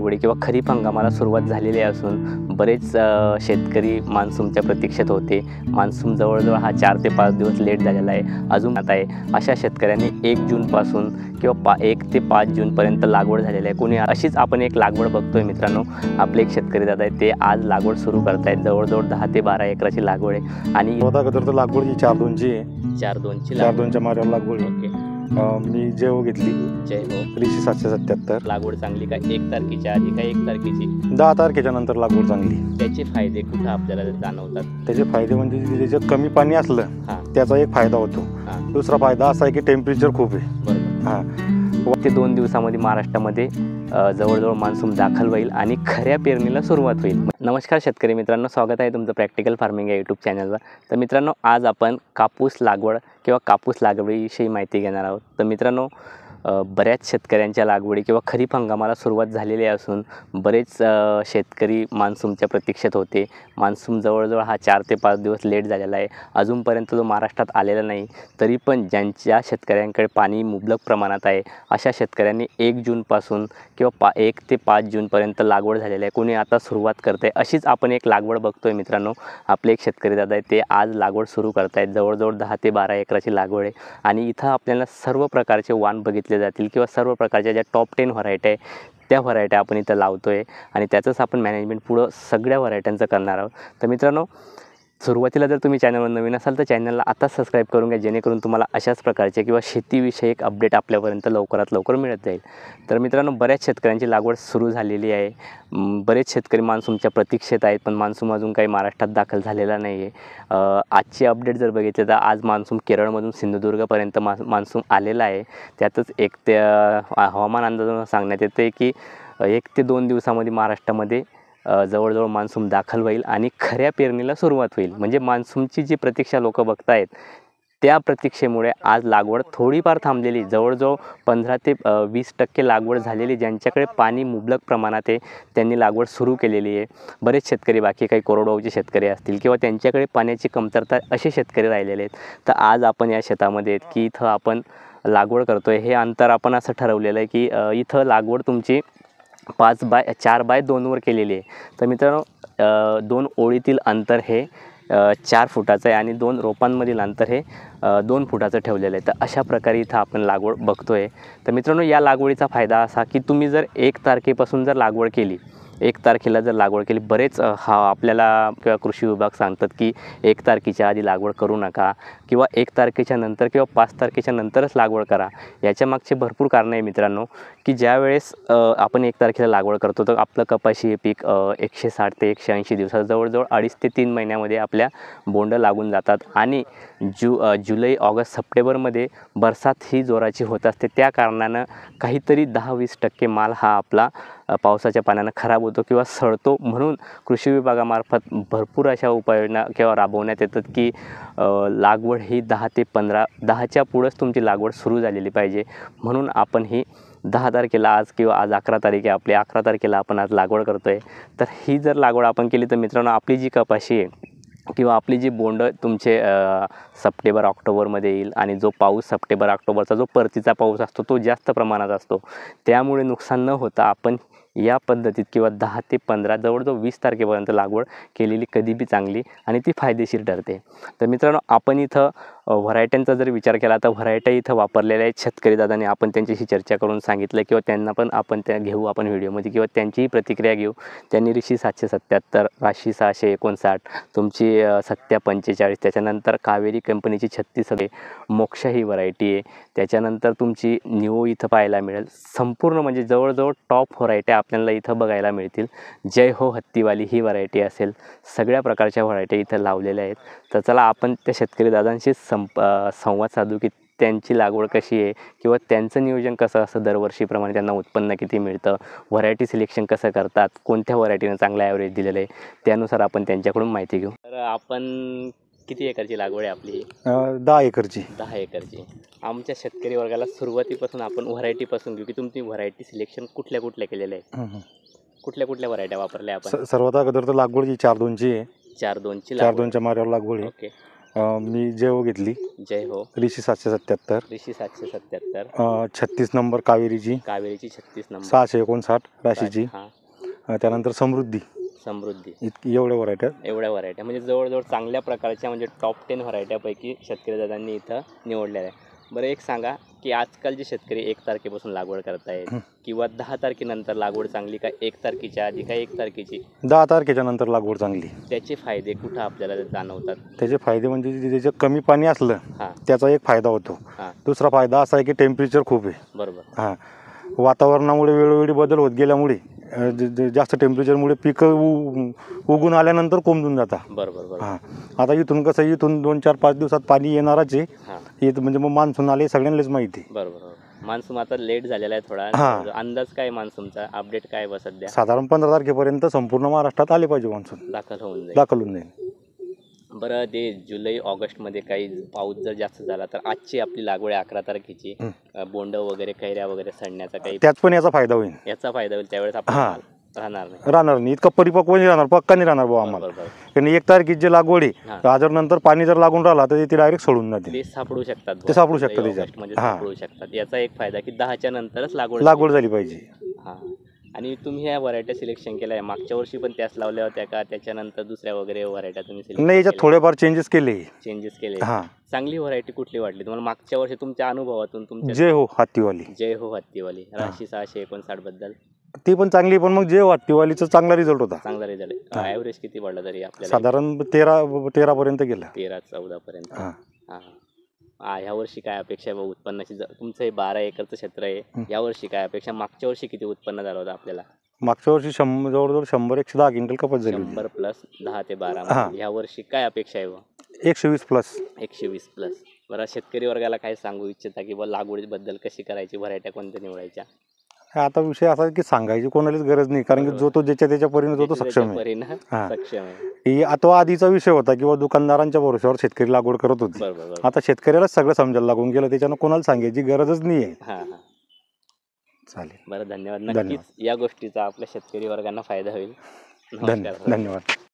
लागवडी किंवा खरीप हंगामाला सुरुवात झालेली असून बरेच शेतकरी मान्सूनच्या प्रतीक्षेत होते मान्सून जवळजवळ हा चार ते पाच दिवस लेट झालेला आहे अजून आता आहे अशा शेतकऱ्यांनी एक जूनपासून किंवा पा एक ते पाच जूनपर्यंत लागवड झालेली आहे कोणी अशीच आपण एक लागवड बघतो आहे मित्रांनो आपले एक शेतकरी दादा आहेत ते आज लागवड सुरू करतायत जवळजवळ दहा ते बारा एकराची लागवड आहे आणि लागवड ही चार दोनची आहे चार दोनची चार दोनच्या मार्गावर लागवड ओके मी जेव घेतली जय सातशे सत्याहत्तर लागवड चांगली का एक तारखेच्या आधी का एक तारखेची दहा तारखेच्या नंतर लागवड चांगली त्याचे फायदे कुठे आपल्याला जाणवतात त्याचे फायदे म्हणजे त्याच्यात कमी पाणी असलं त्याचा एक फायदा होतो दुसरा फायदा असा आहे की टेम्परेचर खूप आहे हा ते दोन दिवसामध्ये महाराष्ट्रामध्ये जवळजवळ मान्सून दाखल होईल आणि खऱ्या पेरणीला सुरुवात होईल नमस्कार शेतकरी मित्रांनो स्वागत आहे तुमचं प्रॅक्टिकल फार्मिंग या यूट्यूब चॅनलवर तर मित्रांनो आज आपण कापूस लागवड किंवा कापूस लागवडीविषयी माहिती घेणार आहोत तर मित्रांनो बऱ्याच शेतकऱ्यांच्या लागवडी किंवा खरीप हंगामाला सुरुवात झालेली असून बरेच शेतकरी मान्सूनच्या प्रतीक्षेत होते मान्सून जवळजवळ हा चार ते पाच दिवस लेट झालेला आहे अजूनपर्यंत तो महाराष्ट्रात आलेला नाही तरी पण ज्यांच्या शेतकऱ्यांकडे पाणी मुबलक प्रमाणात आहे अशा शेतकऱ्यांनी एक जूनपासून किंवा पा एक ते पाच जूनपर्यंत लागवड झालेली आहे कोणी आता सुरुवात करत आहे अशीच आपण एक लागवड बघतो आहे मित्रांनो आपले एक शेतकरी दादा आहे ते आज लागवड सुरू करत आहेत जवळजवळ दहा ते बारा एकराची लागवड आहे आणि इथं आपल्याला सर्व प्रकारचे वाण बघितले घेतले जातील किंवा सर्व प्रकारच्या ज्या टॉप टेन व्हरायट्या आहे त्या व्हरायट्या आपण इथं लावतो आहे आणि त्याचंच आपण मॅनेजमेंट पुढं सगळ्या व्हरायट्यांचं करणार आहोत तर मित्रांनो सुरुवातीला जर तुम्ही चॅनलवर नवीन असाल तर चॅनलला आताच सबस्क्राईब करून घ्या जेणेकरून तुम्हाला अशाच प्रकारचे किंवा शेतीविषयक अपडेट आपल्यापर्यंत लवकरात लवकर मिळत जाईल तर मित्रांनो बऱ्याच शेतकऱ्यांची लागवड सुरू झालेली आहे बरेच शेतकरी मान्सूनच्या प्रतीक्षेत आहेत पण मान्सून अजून काही महाराष्ट्रात दाखल झालेला नाही आहे आजचे अपडेट जर बघितले तर आज मान्सून केरळमधून सिंधुदुर्गपर्यंत मान्सून आलेला आहे त्यातच एक त्या हवामान अंदाजानं सांगण्यात येते की एक ते दोन दिवसामध्ये महाराष्ट्रामध्ये जवळजवळ मान्सून दाखल होईल आणि खऱ्या पेरणीला सुरुवात होईल म्हणजे मान्सूनची जी प्रतीक्षा लोक बघतायत त्या प्रतीक्षेमुळे आज लागवड थोडीफार थांबलेली जवळजवळ पंधरा ते वीस टक्के लागवड झालेली ज्यांच्याकडे पाणी मुबलक प्रमाणात आहे त्यांनी लागवड सुरू केलेली आहे बरेच शेतकरी बाकी काही कोरडवाहूचे शेतकरी असतील किंवा त्यांच्याकडे पाण्याची कमतरता असे शेतकरी राहिलेले आहेत तर आज आपण या शेतामध्ये आहेत की इथं आपण लागवड करतो आहे हे अंतर आपण असं ठरवलेलं आहे की इथं लागवड तुमची पाच बाय चार बाय दोनवर केलेली आहे तर मित्रांनो दोन ओळीतील अंतर हे चार फुटाचं आहे आणि दोन रोपांमधील अंतर हे दोन फुटाचं ठेवलेलं आहे तर अशा प्रकारे इथं आपण लागवड बघतो आहे तर मित्रांनो या लागवडीचा फायदा असा की तुम्ही जर एक तारखेपासून जर लागवड केली एक तारखेला जर लागवड केली बरेच हा आपल्याला किंवा कृषी विभाग सांगतात की एक तारखेच्या आधी लागवड करू नका किंवा एक तारखेच्या नंतर किंवा पाच तारखेच्या नंतरच लागवड करा याच्या मागचे भरपूर कारणं आहे मित्रांनो की ज्या वेळेस आपण एक तारखेला लागवड करतो तर आपलं कपाशी हे पीक एकशे साठ ते एकशे ऐंशी दिवसात जवळजवळ अडीच ते तीन महिन्यामध्ये आपल्या बोंड लागून जातात आणि जु जुलै ऑगस्ट सप्टेंबरमध्ये बरसात ही जोराची होत असते त्या कारणानं काहीतरी दहा वीस टक्के माल हा आपला पावसाच्या पाण्यानं खराब होतो होतो किंवा सडतो म्हणून कृषी विभागामार्फत भरपूर अशा उपाययोजना किंवा राबवण्यात येतात की लागवड ही दहा ते पंधरा दहाच्या पुढंच तुमची लागवड सुरू झालेली पाहिजे म्हणून आपण ही दहा तारखेला आज किंवा आज अकरा तारीख आहे आपली अकरा तारखेला आपण आज लागवड करतो आहे तर ही जर लागवड आपण केली तर मित्रांनो आपली जी कपाशी आहे किंवा आपली जी बोंड तुमचे सप्टेंबर ऑक्टोबरमध्ये येईल आणि जो पाऊस सप्टेंबर ऑक्टोबरचा जो परतीचा पाऊस असतो तो जास्त प्रमाणात असतो त्यामुळे नुकसान न होता आपण या पद्धतीत किंवा दहा ते पंधरा जवळजवळ वीस तारखेपर्यंत लागवड केलेली कधी बी चांगली आणि ती फायदेशीर ठरते तर मित्रांनो आपण इथं व्हरायट्यांचा जर विचार केला तर व्हरायट्या इथं वापरलेल्या आहेत शेतकरी दादाने आपण त्यांच्याशी चर्चा करून सांगितलं किंवा त्यांना पण आपण त्या घेऊ आपण व्हिडिओमध्ये किंवा त्यांचीही प्रतिक्रिया घेऊ त्यांनी ऋषी सातशे सत्याहत्तर राशी सहाशे एकोणसाठ तुमची सत्या पंचेचाळीस त्याच्यानंतर कावेरी कंपनीची छत्तीस आहे मोक्ष ही व्हरायटी आहे त्याच्यानंतर तुमची न्यू इथं पाहायला मिळेल संपूर्ण म्हणजे जवळजवळ टॉप व्हरायट्या आपल्याला इथं बघायला मिळतील जय हो हत्तीवाली ही व्हरायटी असेल सगळ्या प्रकारच्या व्हरायट्या इथं लावलेल्या आहेत तर चला आपण त्या शेतकरी दादांशीच संप संवाद साधू की त्यांची लागवड कशी आहे किंवा त्यांचं नियोजन कसं असतं दरवर्षीप्रमाणे त्यांना उत्पन्न किती मिळतं व्हरायटी सिलेक्शन कसं करतात कोणत्या व्हरायटीनं चांगला ॲव्हरेज दिलेलं आहे त्यानुसार आपण त्यांच्याकडून माहिती घेऊ तर आपण किती एकरची लागवड आहे आपली दहा एकरची दहा एकरची आमच्या शेतकरी वर्गाला सुरुवातीपासून आपण व्हरायटीपासून घेऊ की तुम्ही व्हरायटी सिलेक्शन कुठल्या कुठल्या केलेलं आहे कुठल्या कुठल्या व्हरायट्या वापरल्या आपण सर्वात अगोदर तर लागवड जी चार दोनची आहे चार दोनची चार दोनच्या मार्गावर लागवड आहे ओके मी जय हो घेतली जय हो ऋषी सातशे सत्याहत्तर ऋषी सातशे सत्याहत्तर छत्तीस नंबर कावेरीची कावेरीची छत्तीस नंबर सहाशे एकोणसाठ राशीची हा त्यानंतर समृद्धी समृद्धी इतकी एवढ्या व्हरायट्या एवढ्या व्हरायट्या म्हणजे जवळजवळ चांगल्या प्रकारच्या म्हणजे टॉप टेन व्हरायट्यापैकी शेतकरी दादांनी इथं निवडलेल्या आहे बरं एक सांगा की आजकाल जे शेतकरी एक तारखेपासून लागवड आहेत किंवा दहा तारखेनंतर लागवड चांगली का एक तारखेच्या आधी का एक तारखेची दहा तारखेच्या नंतर लागवड चांगली त्याचे फायदे कुठं आपल्याला जाणवतात त्याचे फायदे म्हणजे जे- कमी पाणी असलं त्याचा एक फायदा होतो दुसरा फायदा असा आहे की टेम्परेचर खूप आहे बरोबर हां वातावरणामुळे वेळोवेळी बदल होत गेल्यामुळे जास्त टेम्परेचरमुळे पिकं उ- उगून आल्यानंतर कोंबून जातात बरोबर हा हां आता इथून कसं इथून दोन चार पाच दिवसात पाणी येणारच आहे इथ म्हणजे मग मान्सून आले सगळ्यांनाच माहिती आहे. बरोबर मान्सून आता लेट झालेला आहे हा. थोडा अंदाज काय मान्सूनचा अपडेट काय बसत साधारण पंधरा तारखेपर्यंत संपूर्ण महाराष्ट्रात आले पाहिजे मान्सून दाखल होऊन दाखल होऊन जाईल बरं ते जुलै ऑगस्टमध्ये काही पाऊस जर जास्त झाला तर आजची आपली लागवड अकरा तारखेची बोंड वगैरे कैऱ्या वगैरे सडण्याचा काही त्यात पण याचा फायदा होईल याचा फायदा होईल त्यावेळेस आपण राहणार नाही राहणार नाही इतका परिपक्व नाही म्हणजे राहणार पक्का नाही राहणार भाऊ आम्हाला एक तारखेची जी लागवड आहे हा. नंतर पाणी जर लागून राहिला तर ते डायरेक्ट सोडून जाते ते सापडू शकतात ते सापडू शकतात म्हणजे सापडू शकतात याचा एक फायदा की दहाच्या नंतरच लागवड लागवड झाली पाहिजे हा आणि तुम्ही ह्या व्हरायट्या सिलेक्शन केल्या मागच्या वर्षी पण त्याच लावल्या होत्या का त्याच्यानंतर दुसऱ्या वगैरे व्हरायट्या तुम्ही नाही याच्यात थोडेफार चेंजेस केले चेंजेस केले चांगली व्हरायटी कुठली वाटली तुम्हाला मागच्या वर्षी तुमच्या अनुभवातून तुमच्या जे हो हत्तीवाली जय हो हत्तीवाली हो, राशी सहाशे एकोणसाठ बद्दल ती पण चांगली पण मग जे हत्तीवालीचा हो, चांगला रिझल्ट होता चांगला रिझल्ट किती पडला तरी आपल्याला साधारण तेरा तेरा पर्यंत गेला तेरा चौदा पर्यंत हा आ, वर्षी काय अपेक्षा आहे बा उत्पन्नाची तुमचं हे बारा एकरचं क्षेत्र आहे या वर्षी काय अपेक्षा मागच्या वर्षी किती उत्पन्न झालं होतं आपल्याला मागच्या वर्षी शंभर जवळजवळ शंभर एकशे दहा क्विंटल कपात झाली शंभर प्लस दहा ते बारा या वर्षी काय अपेक्षा आहे एकशे वीस प्लस एकशे वीस प्लस बरं शेतकरी वर्गाला काय सांगू इच्छिता की बा लागवडीबद्दल कशी करायची व्हरायट्या कोणत्या निवडायच्या आता विषय असा की सांगायची कोणालाच गरज नाही कारण की जो तो ज्याच्या त्याच्या परीने जो तो सक्षम आहे अथवा आधीचा विषय होता किंवा दुकानदारांच्या भरोश्यावर शेतकरी लागवड करत होती आता शेतकऱ्याला सगळं समजायला लागून गेलं त्याच्यानं कोणाला सांगायची गरजच नाही आहे चालेल बरं धन्यवाद या गोष्टीचा आपल्या शेतकरी वर्गांना फायदा होईल धन्यवाद